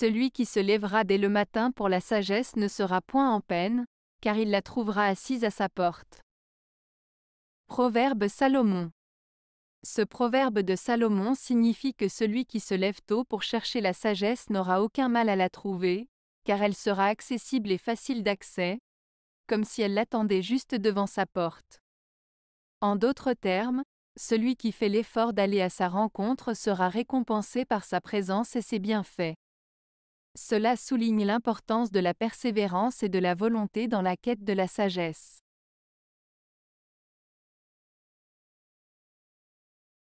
Celui qui se lèvera dès le matin pour la sagesse ne sera point en peine, car il la trouvera assise à sa porte. Proverbe Salomon Ce proverbe de Salomon signifie que celui qui se lève tôt pour chercher la sagesse n'aura aucun mal à la trouver, car elle sera accessible et facile d'accès, comme si elle l'attendait juste devant sa porte. En d'autres termes, celui qui fait l'effort d'aller à sa rencontre sera récompensé par sa présence et ses bienfaits. Cela souligne l'importance de la persévérance et de la volonté dans la quête de la sagesse.